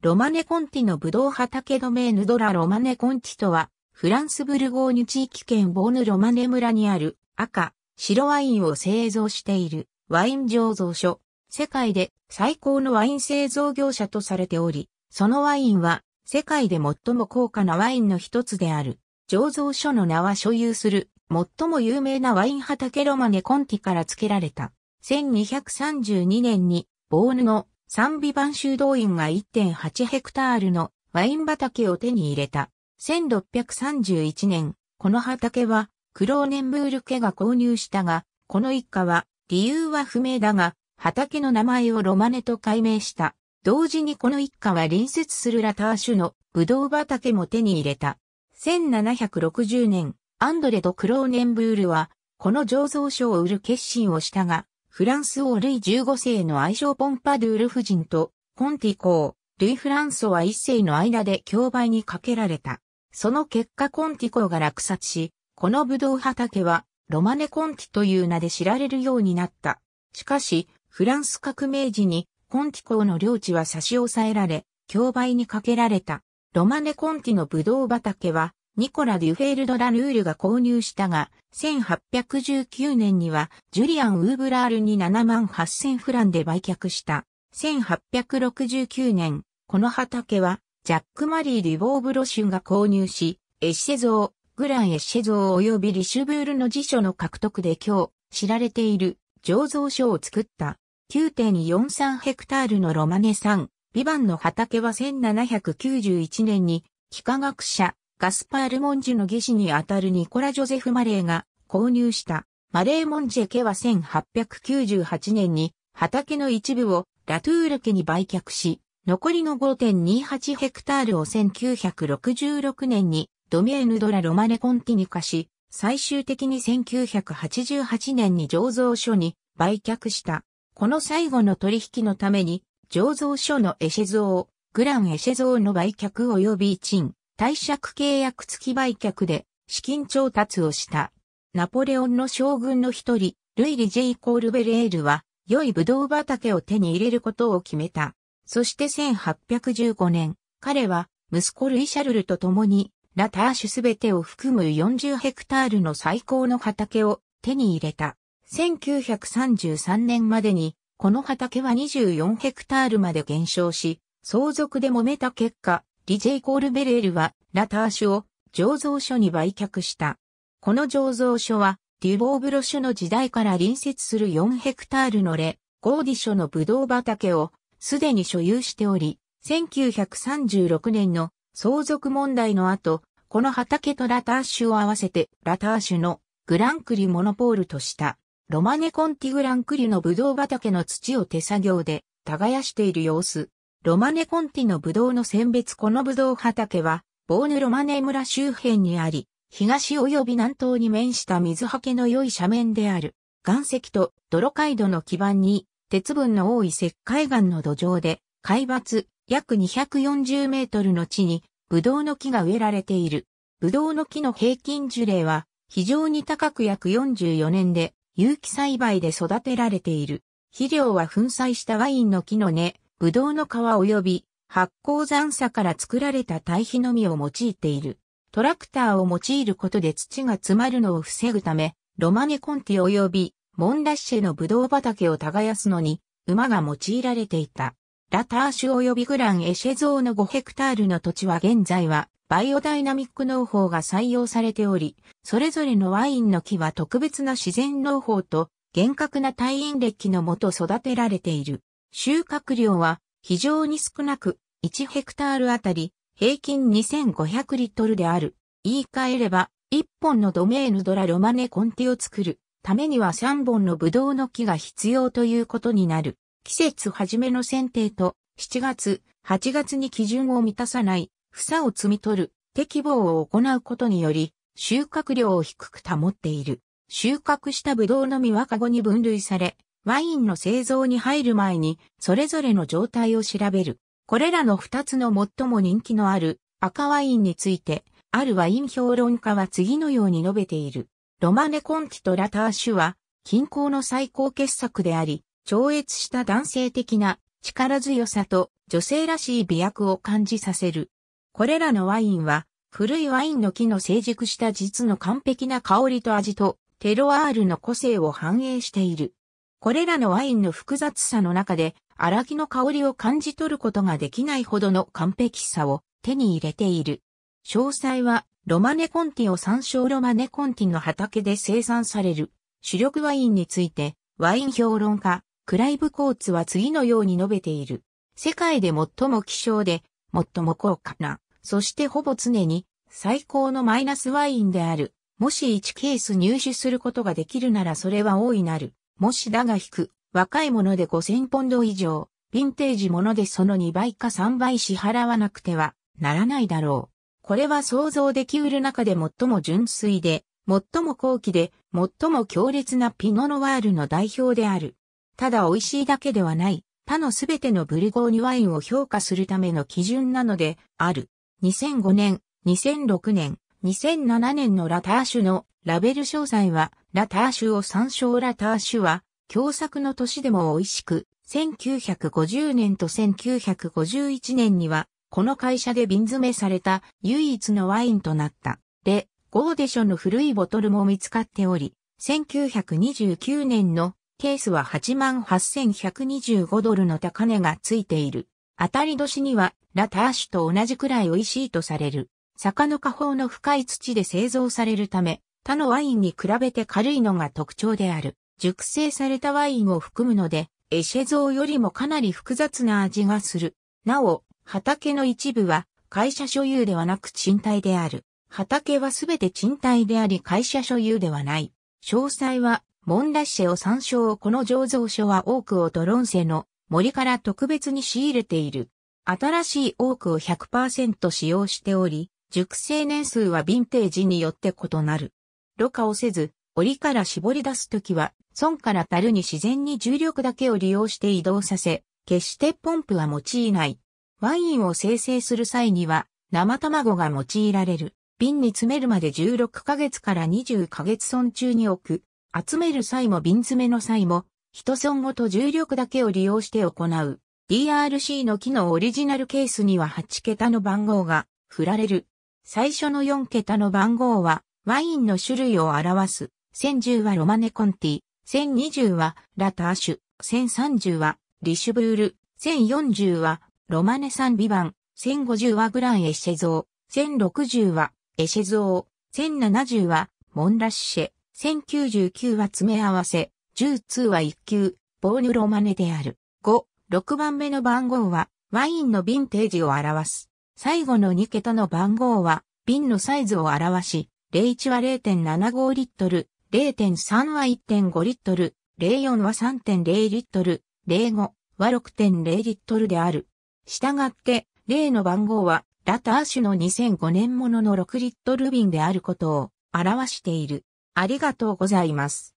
ロマネコンティのブドウ畑ドメーヌドラ・ロマネコンティとは、フランス・ブルゴーニュ地域圏ボーヌ・ロマネ村にある赤、白ワインを製造しているワイン醸造所。世界で最高のワイン製造業者とされており、そのワインは世界で最も高価なワインの一つである。醸造所の名は所有する最も有名なワイン畑ロマネコンティから付けられた。1232年にボーヌの賛美版修道院が1.8ヘクタールのワイン畑を手に入れた。1631年、この畑はクローネンブール家が購入したが、この一家は理由は不明だが、畑の名前をロマネと改名した。同時にこの一家は隣接するラターシュのブドウ畑も手に入れた。1760年、アンドレとクローネンブールは、この醸造所を売る決心をしたが、フランス王ルイ15世の愛称ポンパドゥール夫人と、コンティ公、ルイ・フランソワ1世の間で競売にかけられた。その結果コンティ公が落札し、このブドウ畑は、ロマネ・コンティという名で知られるようになった。しかし、フランス革命時に、コンティ公の領地は差し押さえられ、競売にかけられた。ロマネ・コンティのブドウ畑は、ニコラ・デュフェールド・ラ・ルールが購入したが、1819年にはジュリアン・ウーブラールに7万8000フランで売却した。1869年、この畑はジャック・マリー・デュボー・ブロシュンが購入し、エッシェ像、グラン・エッシェ像及びリシュブールの辞書の獲得で今日知られている醸造所を作った。9.43ヘクタールのロマネ産、ビバンの畑は1791年に幾何学者、ガスパール・モンジュの技師にあたるニコラ・ジョゼフ・マレーが購入したマレー・モンジェ家は1898年に畑の一部をラトゥール家に売却し、残りの5.28ヘクタールを1966年にドミエヌ・ドラ・ロマネ・コンティニ化し、最終的に1988年に醸造所に売却した。この最後の取引のために、醸造所のエシェゾー、グランエシェゾーの売却及び陳、貸借契約付き売却で資金調達をした。ナポレオンの将軍の一人、ルイ・リジェイ・コールベレールは、良いブドウ畑を手に入れることを決めた。そして1815年、彼は息子ルイ・シャルルと共に、ラターシュすべてを含む40ヘクタールの最高の畑を手に入れた。1933年までに、この畑は24ヘクタールまで減少し、相続で揉めた結果、リジェイ・コールベレールは、ラターシュを醸造所に売却した。この醸造所は、デュボーブロシュの時代から隣接する4ヘクタールのレ、ゴーディショのブドウ畑をすでに所有しており、1936年の相続問題の後、この畑とラターシュを合わせて、ラターシュのグランクリモノポールとした、ロマネコンティグランクリのブドウ畑の土を手作業で耕している様子、ロマネコンティのブドウの選別このブドウ畑は、ボーヌロマネ村周辺にあり、東及び南東に面した水はけの良い斜面である。岩石と泥街道の基盤に、鉄分の多い石灰岩の土壌で、海抜約240メートルの地に、ブドウの木が植えられている。ブドウの木の平均樹齢は、非常に高く約44年で、有機栽培で育てられている。肥料は粉砕したワインの木の根、ブドウの皮及び発酵残砂から作られた堆肥のみを用いている。トラクターを用いることで土が詰まるのを防ぐため、ロマネコンティ及びモンラッシェのブドウ畑を耕すのに馬が用いられていた。ラターシュ及びグランエシェゾーの5ヘクタールの土地は現在はバイオダイナミック農法が採用されており、それぞれのワインの木は特別な自然農法と厳格な退院歴のもと育てられている。収穫量は非常に少なく、1ヘクタールあたり平均2500リットルである。言い換えれば、1本のドメーヌドラロマネコンティを作るためには3本のブドウの木が必要ということになる。季節初めの剪定と7月、8月に基準を満たさない房を摘み取る適望を行うことにより収穫量を低く保っている。収穫したブドウの実はカゴに分類され、ワインの製造に入る前に、それぞれの状態を調べる。これらの2つの最も人気のある赤ワインについて、あるワイン評論家は次のように述べている。ロマネ・コンティとラターシュは、近郊の最高傑作であり、超越した男性的な力強さと女性らしい美薬を感じさせる。これらのワインは、古いワインの木の成熟した実の完璧な香りと味と、テロアールの個性を反映している。これらのワインの複雑さの中で、荒木の香りを感じ取ることができないほどの完璧さを手に入れている。詳細は、ロマネコンティを参照ロマネコンティの畑で生産される主力ワインについて、ワイン評論家、クライブ・コーツは次のように述べている。世界で最も希少で、最も高価な、そしてほぼ常に最高のマイナスワインである。もし1ケース入手することができるならそれは大いなる。もしだが引く、若いもので5000ポンド以上、ヴィンテージものでその2倍か3倍支払わなくてはならないだろう。これは想像できうる中で最も純粋で、最も高貴で、最も強烈なピノノワールの代表である。ただ美味しいだけではない、他のすべてのブルゴーニュワインを評価するための基準なので、ある。2005年、2006年、2007年のラターシュのラベル詳細は、ラターシュを参照ラターシュは、共作の年でも美味しく、1950年と1951年には、この会社で瓶詰めされた唯一のワインとなった。で、ゴーデションの古いボトルも見つかっており、1929年のケースは88,125ドルの高値がついている。当たり年にはラターシュと同じくらい美味しいとされる。坂の下方の深い土で製造されるため、他のワインに比べて軽いのが特徴である。熟成されたワインを含むので、エシェゾーよりもかなり複雑な味がする。なお、畑の一部は会社所有ではなく賃貸である。畑はすべて賃貸であり会社所有ではない。詳細は、モンラッシェを参照この醸造所は多くをドロンセの森から特別に仕入れている。新しい多くを100%使用しており、熟成年数はヴィンテージによって異なる。ろ過をせず、檻から絞り出すときは、損から樽に自然に重力だけを利用して移動させ、決してポンプは用いない。ワインを生成する際には、生卵が用いられる。瓶に詰めるまで16ヶ月から20ヶ月損中に置く。集める際も瓶詰めの際も、一損ごと重力だけを利用して行う。DRC の木のオリジナルケースには8桁の番号が振られる。最初の4桁の番号はワインの種類を表す。1010はロマネコンティ、1020はラターシュ、1030はリシュブール、1040はロマネサンビバン、1050はグランエシェゾー、1060はエシェゾー、1070はモンラッシェ、1099は詰め合わせ、10通は1級、ボーヌロマネである。5、6番目の番号はワインのヴィンテージを表す。最後の2桁の番号は瓶のサイズを表し、01は0.75リットル、0.3は1.5リットル、04は3.0リットル、05は6.0リットルである。したがって、例の番号は、ラター種の2005年ものの6リットル瓶であることを表している。ありがとうございます。